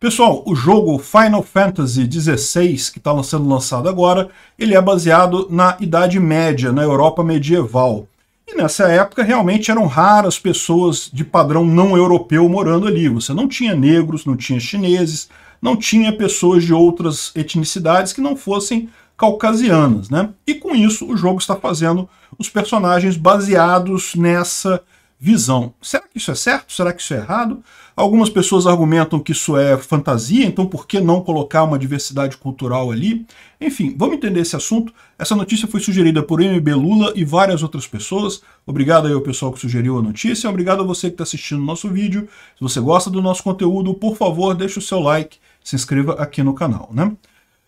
Pessoal, o jogo Final Fantasy XVI, que está sendo lançado agora, ele é baseado na Idade Média, na Europa medieval. E nessa época realmente eram raras pessoas de padrão não europeu morando ali. Você não tinha negros, não tinha chineses, não tinha pessoas de outras etnicidades que não fossem caucasianas, né? E com isso o jogo está fazendo os personagens baseados nessa visão. Será que isso é certo? Será que isso é errado? Algumas pessoas argumentam que isso é fantasia, então por que não colocar uma diversidade cultural ali? Enfim, vamos entender esse assunto. Essa notícia foi sugerida por MB Lula e várias outras pessoas. Obrigado aí ao pessoal que sugeriu a notícia. Obrigado a você que está assistindo o nosso vídeo. Se você gosta do nosso conteúdo, por favor, deixe o seu like, se inscreva aqui no canal, né?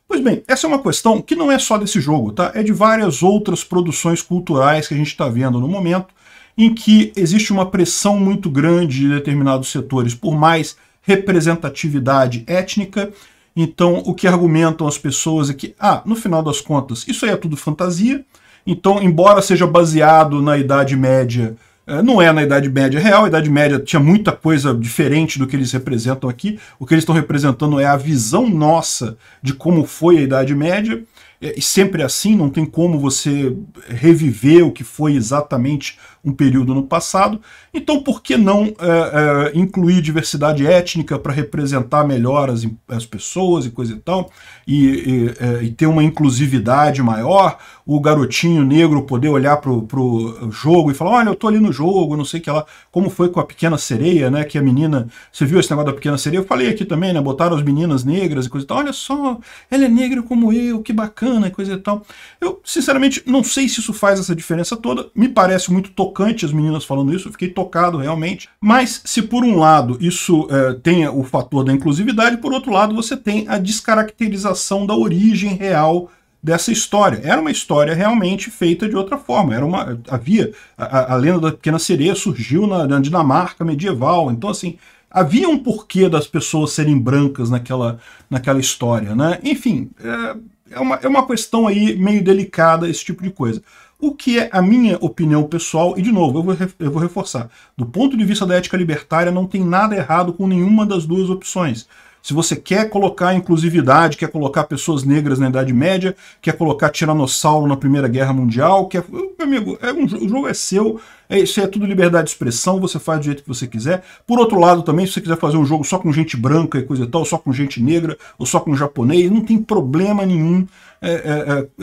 Pois bem, essa é uma questão que não é só desse jogo, tá? É de várias outras produções culturais que a gente está vendo no momento em que existe uma pressão muito grande de determinados setores por mais representatividade étnica. Então, o que argumentam as pessoas é que, ah, no final das contas, isso aí é tudo fantasia. Então, embora seja baseado na Idade Média, eh, não é na Idade Média real, a Idade Média tinha muita coisa diferente do que eles representam aqui. O que eles estão representando é a visão nossa de como foi a Idade Média é, sempre assim, não tem como você reviver o que foi exatamente um período no passado. Então, por que não é, é, incluir diversidade étnica para representar melhor as, as, pessoas e coisa e tal, e, e, é, e, ter uma inclusividade maior? O garotinho negro poder olhar para o jogo e falar: Olha, eu estou ali no jogo, não sei o que lá. Como foi com a pequena sereia, né? Que a menina. Você viu esse negócio da pequena sereia? Eu falei aqui também, né? Botaram as meninas negras e coisa e tal. Olha só, ela é negra como eu, que bacana bacana e coisa e tal. Eu, sinceramente, não sei se isso faz essa diferença toda. Me parece muito tocante as meninas falando isso, eu fiquei tocado realmente. Mas se por um lado isso é, tem o fator da inclusividade, por outro lado você tem a descaracterização da origem real dessa história. Era uma história realmente feita de outra forma. Era uma, havia a, a lenda da pequena sereia surgiu na, na Dinamarca medieval. Então assim havia um porquê das pessoas serem brancas naquela, naquela história, né? Enfim, é, é uma, é uma questão aí meio delicada, esse tipo de coisa. O que é a minha opinião pessoal, e de novo, eu vou, eu vou reforçar, do ponto de vista da ética libertária, não tem nada errado com nenhuma das duas opções. Se você quer colocar inclusividade, quer colocar pessoas negras na Idade Média, quer colocar tiranossauro na Primeira Guerra Mundial, quer... Meu amigo, é um, o jogo é seu, é, isso é tudo liberdade de expressão, você faz do jeito que você quiser. Por outro lado também, se você quiser fazer um jogo só com gente branca e coisa e tal, só com gente negra, ou só com japonês, não tem problema nenhum. É, é,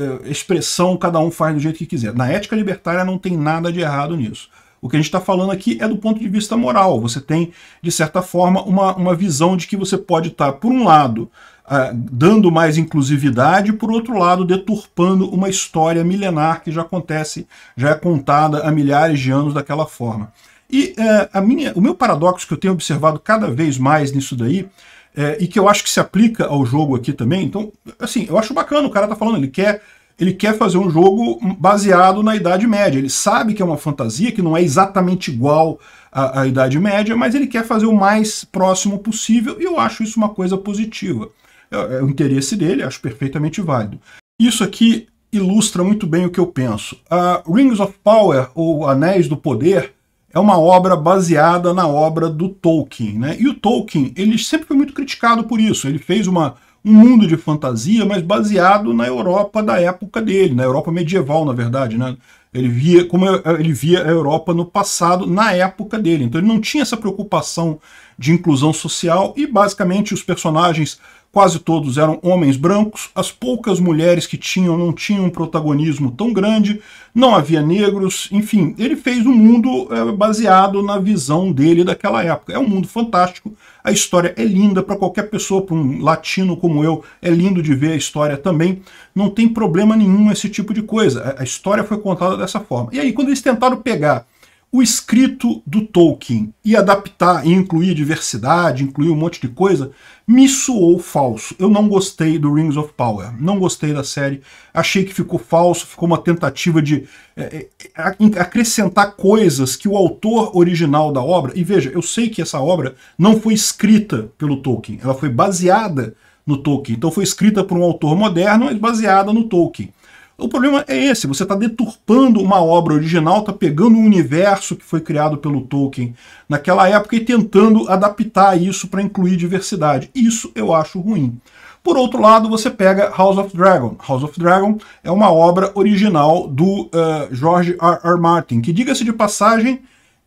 é, é expressão, cada um faz do jeito que quiser. Na ética libertária não tem nada de errado nisso. O que a gente está falando aqui é do ponto de vista moral. Você tem, de certa forma, uma, uma visão de que você pode estar, tá, por um lado, ah, dando mais inclusividade, por outro lado, deturpando uma história milenar que já acontece, já é contada há milhares de anos daquela forma. E eh, a minha, o meu paradoxo que eu tenho observado cada vez mais nisso daí eh, e que eu acho que se aplica ao jogo aqui também. Então, assim, eu acho bacana, o cara tá falando, ele quer ele quer fazer um jogo baseado na Idade Média. Ele sabe que é uma fantasia, que não é exatamente igual à, à Idade Média, mas ele quer fazer o mais próximo possível, e eu acho isso uma coisa positiva. É, é o interesse dele, acho perfeitamente válido. Isso aqui ilustra muito bem o que eu penso. A Rings of Power, ou Anéis do Poder, é uma obra baseada na obra do Tolkien. Né? E o Tolkien ele sempre foi muito criticado por isso. Ele fez uma um mundo de fantasia, mas baseado na Europa da época dele, na Europa medieval, na verdade, né? Ele via como é, ele via a Europa no passado, na época dele. Então ele não tinha essa preocupação de inclusão social e basicamente os personagens quase todos eram homens brancos, as poucas mulheres que tinham não tinham um protagonismo tão grande, não havia negros, enfim, ele fez um mundo é, baseado na visão dele daquela época. É um mundo fantástico, a história é linda para qualquer pessoa, para um latino como eu, é lindo de ver a história também. Não tem problema nenhum esse tipo de coisa. A história foi contada dessa forma. E aí, quando eles tentaram pegar o escrito do Tolkien e adaptar e incluir diversidade, incluir um monte de coisa, me soou falso. Eu não gostei do Rings of Power, não gostei da série, achei que ficou falso, ficou uma tentativa de é, é, é acrescentar coisas que o autor original da obra, e veja, eu sei que essa obra não foi escrita pelo Tolkien, ela foi baseada no Tolkien, então foi escrita por um autor moderno, mas baseada no Tolkien. O problema é esse, você está deturpando uma obra original, está pegando um universo que foi criado pelo Tolkien naquela época e tentando adaptar isso para incluir diversidade. Isso eu acho ruim. Por outro lado, você pega House of Dragon. House of Dragon é uma obra original do uh, George R. R. Martin, que, diga-se de passagem,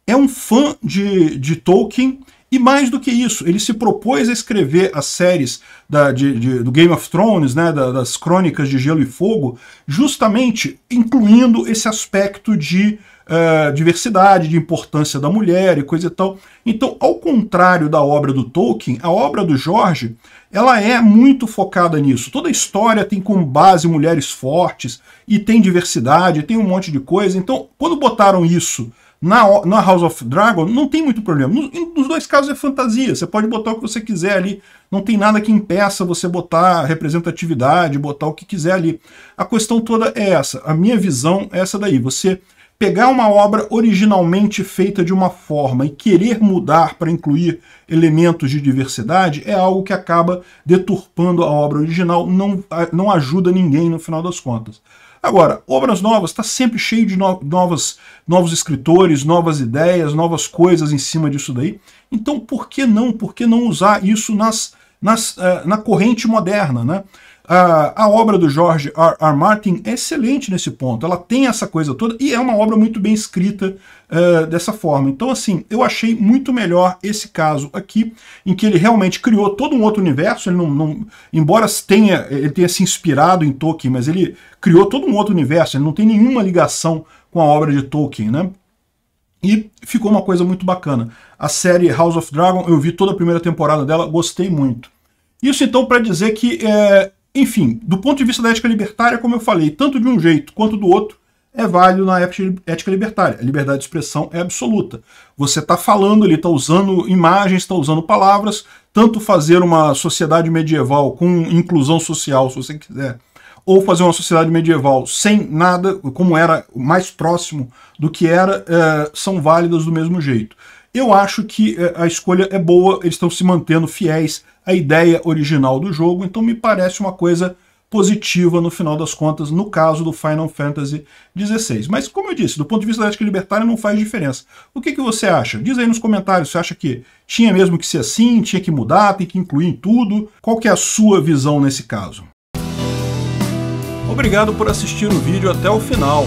é um fã de, de Tolkien e mais do que isso, ele se propôs a escrever as séries da, de, de, do Game of Thrones, né, da, das crônicas de Gelo e Fogo, justamente incluindo esse aspecto de uh, diversidade, de importância da mulher e coisa e tal. Então, ao contrário da obra do Tolkien, a obra do Jorge ela é muito focada nisso. Toda a história tem como base mulheres fortes e tem diversidade, tem um monte de coisa. Então, quando botaram isso na, na House of Dragon não tem muito problema. Nos, nos, dois casos é fantasia. Você pode botar o que você quiser ali. Não tem nada que impeça você botar representatividade, botar o que quiser ali. A questão toda é essa. A minha visão é essa daí. Você pegar uma obra originalmente feita de uma forma e querer mudar para incluir elementos de diversidade é algo que acaba deturpando a obra original, não, não ajuda ninguém no final das contas. Agora, obras novas está sempre cheio de no novas, novos escritores, novas ideias, novas coisas em cima disso daí. Então, por que não? Por que não usar isso nas, nas, uh, na corrente moderna, né? A, a obra do George R. R. Martin é excelente nesse ponto. Ela tem essa coisa toda e é uma obra muito bem escrita uh, dessa forma. Então, assim, eu achei muito melhor esse caso aqui, em que ele realmente criou todo um outro universo. Ele não, não embora tenha, ele tenha se inspirado em Tolkien, mas ele criou todo um outro universo. Ele não tem nenhuma ligação com a obra de Tolkien, né? E ficou uma coisa muito bacana. A série House of Dragon, eu vi toda a primeira temporada dela, gostei muito. Isso então para dizer que é, enfim, do ponto de vista da ética libertária, como eu falei, tanto de um jeito quanto do outro, é válido na ética libertária. A liberdade de expressão é absoluta. Você está falando, ele está usando imagens, está usando palavras, tanto fazer uma sociedade medieval com inclusão social, se você quiser, ou fazer uma sociedade medieval sem nada, como era mais próximo do que era, eh, são válidas do mesmo jeito. Eu acho que é, a escolha é boa, eles estão se mantendo fiéis à ideia original do jogo, então me parece uma coisa positiva no final das contas, no caso do Final Fantasy XVI. Mas, como eu disse, do ponto de vista da ética libertária não faz diferença. O que, que você acha? Diz aí nos comentários, você acha que tinha mesmo que ser assim, tinha que mudar, tem que incluir em tudo? Qual que é a sua visão nesse caso? Obrigado por assistir o vídeo até o final.